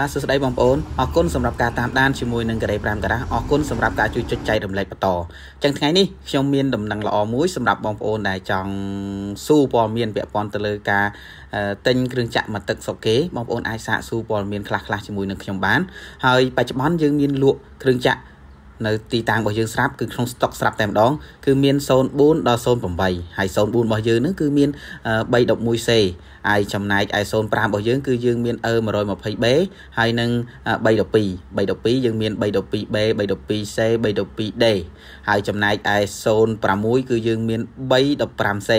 បាទសួស្តីបងប្អូនអរគុណសម្រាប់ការតាមដានជាមួយនឹងការ៉េ5ការ៉ាអរគុណសម្រាប់ការជួយចុចចែករំលែកបន្តអញ្ចឹងថ្ងៃនេះខ្ញុំមានដំណឹងល្អមួយសម្រាប់បងប្អូនដែលចង់ស៊ូព័ត៌មានពាក់ព័ន្ធទៅលើការទិញគ្រឿងចាក់មកទឹកសុកគេបងប្អូនអាចសាកស៊ូព័ត៌មានខ្លះៗជាមួយនឹងខ្ញុំបានហើយបច្ចុប្បន្នយើងមានលក់គ្រឿងចាក់នៅទីតាំងរបស់យើងស្រាប់គឺក្នុងស្តុកស្រាប់តែម្ដងគឺមាន04ដល់08ហើយ04របស់យើងហ្នឹងគឺមាន311 C ហើយចំណែកឯ05របស់យើងគឺយើងមាន E120B ហើយនឹង312 312យើងមាន 312B 312C 312D ហើយចំណែកឯ06គឺយើងមាន 315C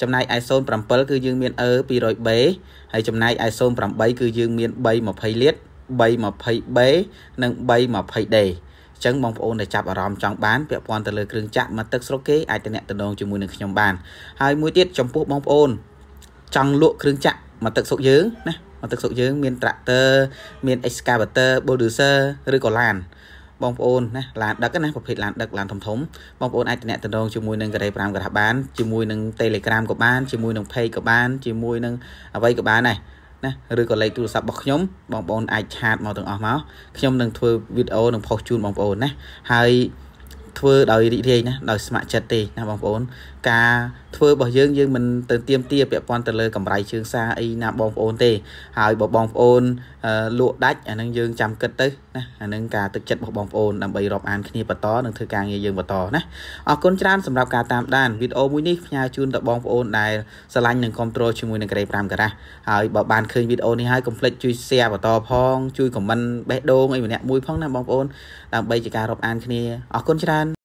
ចំណែកឯ07គឺយើងមាន E200B ហើយចំណែកឯ08គឺយើងមាន320លីត្រ 320B និង 320D អញ្ចឹងបងប្អូនដែលចាប់អារម្មណ៍ចង់បានពាក់ព័ន្ធទៅលើគ្រឿងចាក់មកទឹកស្រុកគេអាចតំណាក់តំណងជាមួយនឹងខ្ញុំបានហើយមួយទៀតចំពោះបងប្អូនចង់លក់គ្រឿងចាក់មកទឹកស្រុកយើងណាមកទឹកស្រុកយើងមាន tractor មាន excavator bulldozer ឬក៏ឡានបងប្អូនណាឡានដឹកណាប្រភេទឡានដឹកឡានធំធំបងប្អូនអាចតំណាក់តំណងជាមួយនឹងការ៉េ5ការ៉ាបានជាមួយនឹង Telegram ក៏បានជាមួយនឹង Page ក៏បានជាមួយនឹងអ្វីក៏បានដែរណាឬក៏លេខទូរស័ព្ទរបស់ខ្ញុំបងប្អូនអាចឆាតមកទាំងអស់មកខ្ញុំនឹងធ្វើវីដេអូនឹងផុសជូនបងប្អូនណាហើយធ្វើដោយរីករាយណាដោយស្ម័គ្រចិត្តទេណាបងប្អូនការធ្វើរបស់យើងយើងមិនទៅទៀមទាពាក់ព័ន្ធទៅលើកម្រៃជើងសារអីណាបងប្អូនទេ ហើយបើបងប្អូនលក់ដាច់អានឹងយើងចាំគិតទៅណាអានឹងការទឹកចិត្តរបស់បងប្អូន ដើម្បីរាប់អានគ្នាបន្តនិងធ្វើការងារយើងបន្តណាអរគុណច្រើនសម្រាប់ការតាមដានវីដេអូមួយនេះផ្ញើជូនទៅបងប្អូនដែលស្រឡាញ់និងគ្រប់គ្រងជាមួយនឹង Grey 5 Garage ហើយបើបានឃើញវីដេអូនេះហើយកុំភ្លេចជួយ share បន្តផងជួយ comment បេះដូងអីម្នាក់មួយផងណាបងប្អូនដើម្បីជាការរាប់អានគ្នាអរគុណច្រើន